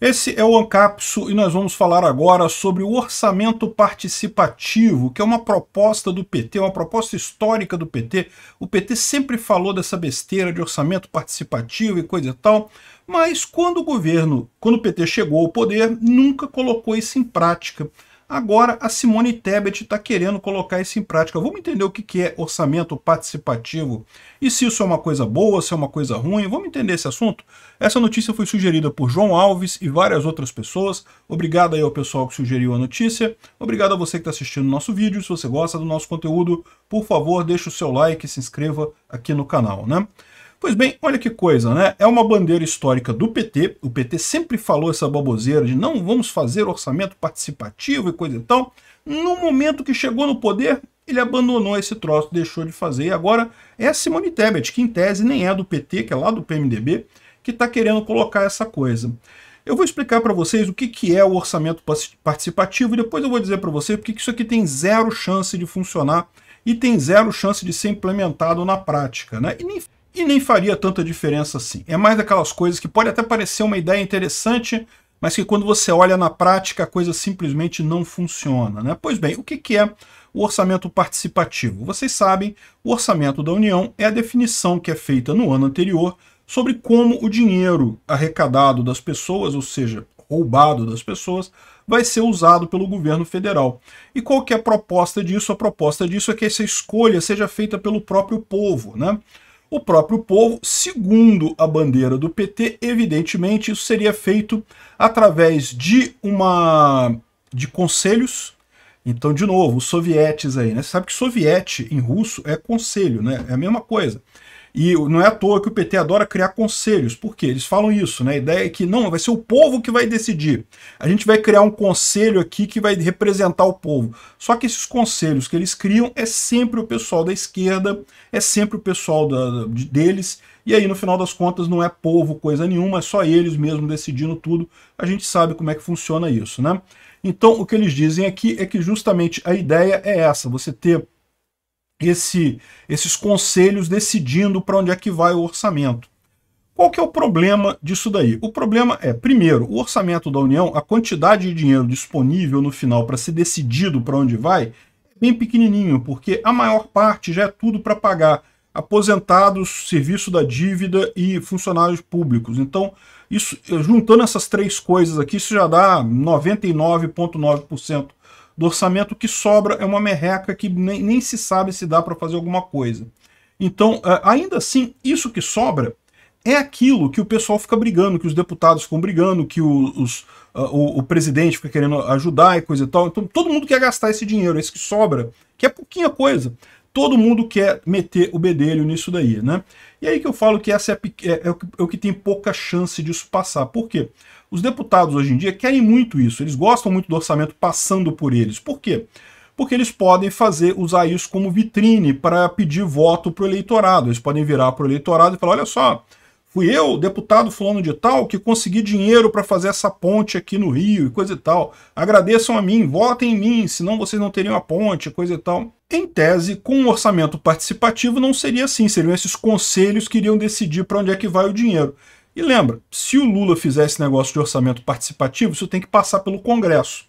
Esse é o Ancapsu e nós vamos falar agora sobre o orçamento participativo, que é uma proposta do PT, uma proposta histórica do PT. O PT sempre falou dessa besteira de orçamento participativo e coisa e tal, mas quando o governo, quando o PT chegou ao poder, nunca colocou isso em prática. Agora a Simone Tebet está querendo colocar isso em prática. Vamos entender o que é orçamento participativo e se isso é uma coisa boa, se é uma coisa ruim. Vamos entender esse assunto? Essa notícia foi sugerida por João Alves e várias outras pessoas. Obrigado aí ao pessoal que sugeriu a notícia. Obrigado a você que está assistindo o nosso vídeo. Se você gosta do nosso conteúdo, por favor, deixe o seu like e se inscreva aqui no canal. Né? Pois bem, olha que coisa, né? É uma bandeira histórica do PT. O PT sempre falou essa baboseira de não vamos fazer orçamento participativo e coisa e tal. No momento que chegou no poder, ele abandonou esse troço, deixou de fazer. E agora é a Simone Tebet, que em tese nem é do PT, que é lá do PMDB, que está querendo colocar essa coisa. Eu vou explicar para vocês o que, que é o orçamento participativo e depois eu vou dizer para vocês porque isso aqui tem zero chance de funcionar e tem zero chance de ser implementado na prática. Né? E nem e nem faria tanta diferença assim. É mais daquelas coisas que pode até parecer uma ideia interessante, mas que quando você olha na prática a coisa simplesmente não funciona. Né? Pois bem, o que é o orçamento participativo? Vocês sabem, o orçamento da União é a definição que é feita no ano anterior sobre como o dinheiro arrecadado das pessoas, ou seja, roubado das pessoas, vai ser usado pelo governo federal. E qual que é a proposta disso? A proposta disso é que essa escolha seja feita pelo próprio povo, né? o próprio povo, segundo a bandeira do PT, evidentemente isso seria feito através de uma de conselhos. Então, de novo, os sovietes aí, né? Você sabe que soviete em russo é conselho, né? É a mesma coisa. E não é à toa que o PT adora criar conselhos, porque eles falam isso, né? A ideia é que não, vai ser o povo que vai decidir. A gente vai criar um conselho aqui que vai representar o povo. Só que esses conselhos que eles criam é sempre o pessoal da esquerda, é sempre o pessoal da, deles, e aí no final das contas não é povo coisa nenhuma, é só eles mesmo decidindo tudo. A gente sabe como é que funciona isso, né? Então o que eles dizem aqui é que justamente a ideia é essa, você ter esse, esses conselhos decidindo para onde é que vai o orçamento. Qual que é o problema disso daí? O problema é, primeiro, o orçamento da União, a quantidade de dinheiro disponível no final para ser decidido para onde vai, é bem pequenininho, porque a maior parte já é tudo para pagar aposentados, serviço da dívida e funcionários públicos. Então, isso, juntando essas três coisas aqui, isso já dá 99,9% do orçamento que sobra é uma merreca que nem, nem se sabe se dá para fazer alguma coisa. Então, é, ainda assim, isso que sobra é aquilo que o pessoal fica brigando, que os deputados ficam brigando, que os, o, o, presidente fica querendo ajudar e coisa e tal. Então todo mundo quer gastar esse dinheiro, esse é que sobra, que é pouquinha coisa. Todo mundo quer meter o bedelho nisso daí, né? E aí que eu falo que essa é, é, é, é o que tem pouca chance disso passar. Por quê? Os deputados hoje em dia querem muito isso, eles gostam muito do orçamento passando por eles. Por quê? Porque eles podem fazer usar isso como vitrine para pedir voto para o eleitorado. Eles podem virar para o eleitorado e falar: olha só, fui eu, deputado fulano de tal, que consegui dinheiro para fazer essa ponte aqui no Rio e coisa e tal. Agradeçam a mim, votem em mim, senão vocês não teriam a ponte, coisa e tal. Em tese, com um orçamento participativo não seria assim, seriam esses conselhos que iriam decidir para onde é que vai o dinheiro. E lembra, se o Lula fizer esse negócio de orçamento participativo, isso tem que passar pelo Congresso.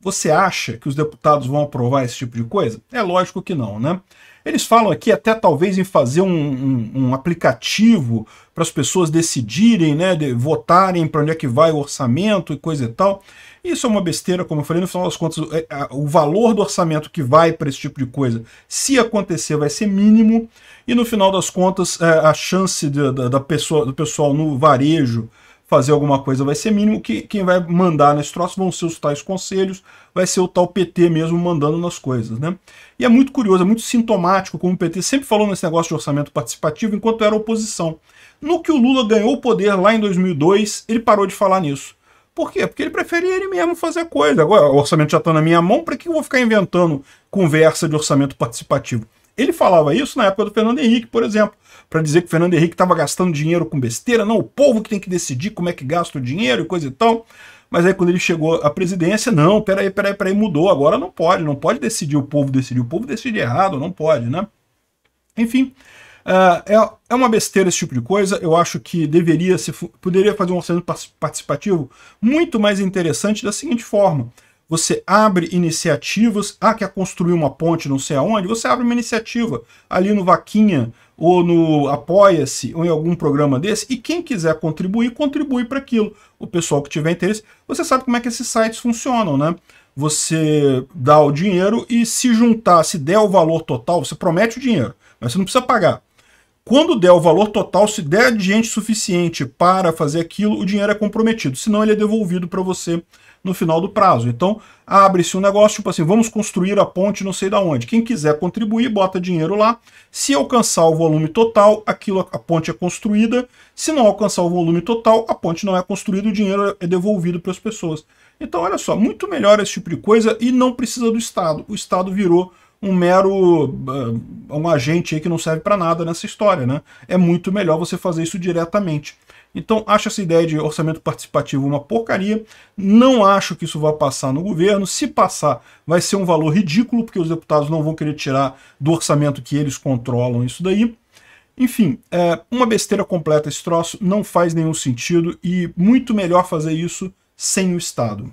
Você acha que os deputados vão aprovar esse tipo de coisa? É lógico que não, né? Eles falam aqui até talvez em fazer um, um, um aplicativo para as pessoas decidirem, né, de, votarem para onde é que vai o orçamento e coisa e tal. Isso é uma besteira, como eu falei, no final das contas, é, o valor do orçamento que vai para esse tipo de coisa, se acontecer, vai ser mínimo, e no final das contas, é, a chance da, da pessoa, do pessoal no varejo fazer alguma coisa vai ser mínimo, que quem vai mandar nesse troço vão ser os tais conselhos, vai ser o tal PT mesmo mandando nas coisas, né? E é muito curioso, é muito sintomático como o PT sempre falou nesse negócio de orçamento participativo enquanto era oposição. No que o Lula ganhou o poder lá em 2002, ele parou de falar nisso. Por quê? Porque ele preferia ele mesmo fazer coisa. Agora, o orçamento já está na minha mão, para que eu vou ficar inventando conversa de orçamento participativo? Ele falava isso na época do Fernando Henrique, por exemplo, para dizer que o Fernando Henrique estava gastando dinheiro com besteira, não, o povo que tem que decidir como é que gasta o dinheiro e coisa e tal. Mas aí quando ele chegou à presidência, não, peraí, peraí, peraí, mudou, agora não pode, não pode decidir o povo decidir, o povo decide errado, não pode, né? Enfim, ah, é, é, uma besteira esse tipo de coisa, eu acho que deveria se poderia fazer um orçamento participativo muito mais interessante da seguinte forma, você abre iniciativas, ah, quer construir uma ponte não sei aonde, você abre uma iniciativa ali no Vaquinha ou no Apoia-se ou em algum programa desse, e quem quiser contribuir, contribui para aquilo. O pessoal que tiver interesse, você sabe como é que esses sites funcionam, né? Você dá o dinheiro e se juntar, se der o valor total, você promete o dinheiro, mas você não precisa pagar. Quando der o valor total, se der adiante suficiente para fazer aquilo, o dinheiro é comprometido, senão ele é devolvido para você no final do prazo. Então, abre-se um negócio, tipo assim, vamos construir a ponte não sei da onde. Quem quiser contribuir, bota dinheiro lá. Se alcançar o volume total, aquilo a ponte é construída. Se não alcançar o volume total, a ponte não é construída, o dinheiro é devolvido para as pessoas. Então, olha só, muito melhor esse tipo de coisa e não precisa do Estado. O Estado virou um mero uh, um agente que não serve para nada nessa história, né? É muito melhor você fazer isso diretamente. Então, acho essa ideia de orçamento participativo uma porcaria. Não acho que isso vá passar no governo. Se passar, vai ser um valor ridículo, porque os deputados não vão querer tirar do orçamento que eles controlam isso daí. Enfim, é uma besteira completa esse troço, não faz nenhum sentido e muito melhor fazer isso sem o Estado.